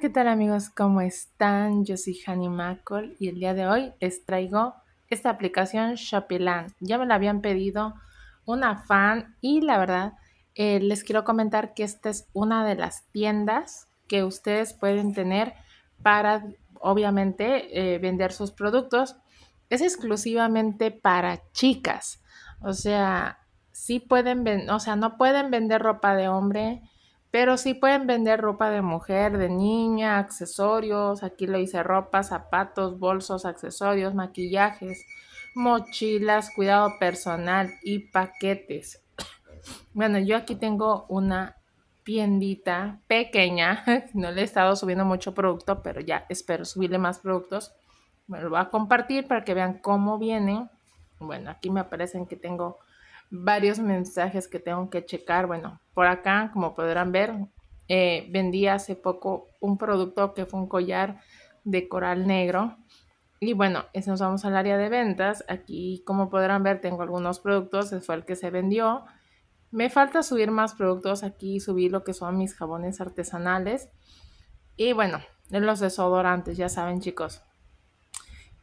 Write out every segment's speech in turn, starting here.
¿qué tal amigos? ¿Cómo están? Yo soy Hani Macol y el día de hoy les traigo esta aplicación Shopiland. Ya me la habían pedido una fan y la verdad eh, les quiero comentar que esta es una de las tiendas que ustedes pueden tener para obviamente eh, vender sus productos. Es exclusivamente para chicas. O sea, sí pueden, o sea, no pueden vender ropa de hombre pero sí pueden vender ropa de mujer, de niña, accesorios. Aquí lo hice ropa, zapatos, bolsos, accesorios, maquillajes, mochilas, cuidado personal y paquetes. Bueno, yo aquí tengo una piendita pequeña. No le he estado subiendo mucho producto, pero ya espero subirle más productos. Me lo voy a compartir para que vean cómo viene. Bueno, aquí me aparecen que tengo varios mensajes que tengo que checar. Bueno, por acá, como podrán ver, eh, vendí hace poco un producto que fue un collar de coral negro. Y bueno, eso nos vamos al área de ventas. Aquí, como podrán ver, tengo algunos productos. Ese fue el que se vendió. Me falta subir más productos aquí, subir lo que son mis jabones artesanales. Y bueno, los desodorantes, ya saben chicos.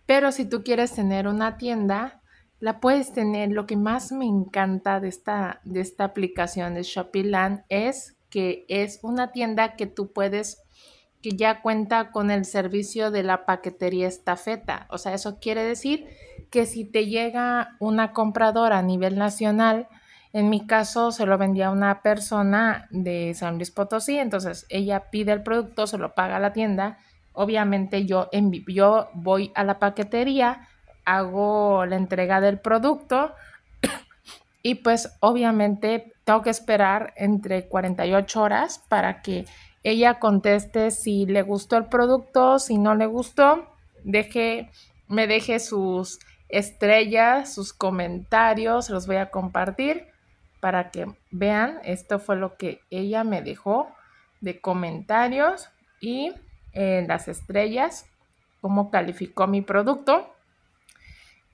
Pero si tú quieres tener una tienda, la puedes tener. Lo que más me encanta de esta, de esta aplicación de Shopiland es que es una tienda que tú puedes, que ya cuenta con el servicio de la paquetería estafeta. O sea, eso quiere decir que si te llega una compradora a nivel nacional, en mi caso se lo vendía una persona de San Luis Potosí, entonces ella pide el producto, se lo paga a la tienda. Obviamente yo, yo voy a la paquetería, hago la entrega del producto y pues obviamente tengo que esperar entre 48 horas para que ella conteste si le gustó el producto, si no le gustó, deje, me deje sus estrellas, sus comentarios, los voy a compartir para que vean, esto fue lo que ella me dejó de comentarios y en eh, las estrellas, cómo calificó mi producto.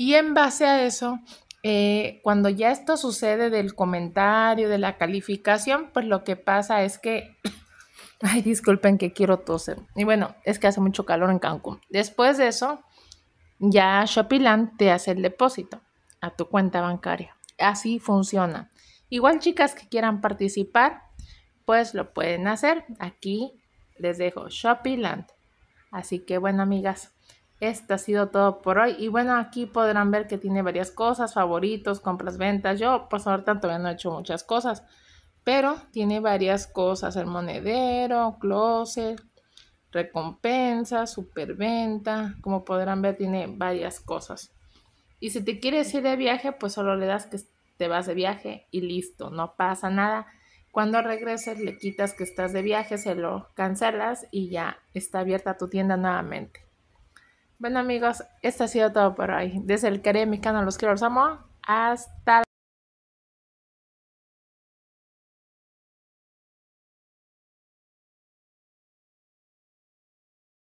Y en base a eso, eh, cuando ya esto sucede del comentario, de la calificación, pues lo que pasa es que... Ay, disculpen que quiero toser. Y bueno, es que hace mucho calor en Cancún. Después de eso, ya Shopiland te hace el depósito a tu cuenta bancaria. Así funciona. Igual chicas que quieran participar, pues lo pueden hacer. Aquí les dejo Shopiland. Así que bueno, amigas, esto ha sido todo por hoy. Y bueno, aquí podrán ver que tiene varias cosas, favoritos, compras, ventas. Yo, por pues, ahorita todavía no he hecho muchas cosas, pero tiene varias cosas. El monedero, closet, recompensa, superventa. Como podrán ver, tiene varias cosas. Y si te quieres ir de viaje, pues solo le das que te vas de viaje y listo, no pasa nada. Cuando regreses le quitas que estás de viaje, se lo cancelas y ya está abierta tu tienda nuevamente. Bueno amigos, esto ha sido todo por hoy. Desde el Caribe canal los quiero, los amo. Hasta